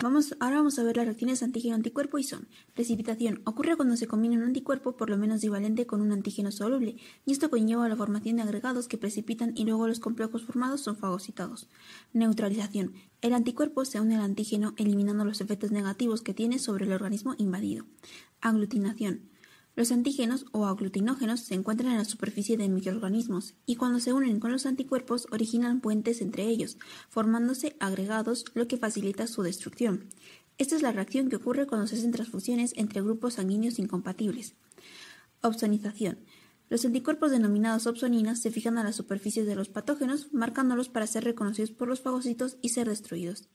vamos, ahora vamos a ver las reacciones antígeno-anticuerpo y son precipitación. Ocurre cuando se combina un anticuerpo por lo menos divalente con un antígeno soluble, y esto conlleva la formación de agregados que precipitan y luego los complejos formados son fagocitados. Neutralización. El anticuerpo se une al antígeno eliminando los efectos negativos que tiene sobre el organismo invadido. Aglutinación. Los antígenos o aglutinógenos se encuentran en la superficie de microorganismos y cuando se unen con los anticuerpos originan puentes entre ellos, formándose agregados, lo que facilita su destrucción. Esta es la reacción que ocurre cuando se hacen transfusiones entre grupos sanguíneos incompatibles. Opsonización. Los anticuerpos denominados opsoninas se fijan a las superficies de los patógenos, marcándolos para ser reconocidos por los fagocitos y ser destruidos.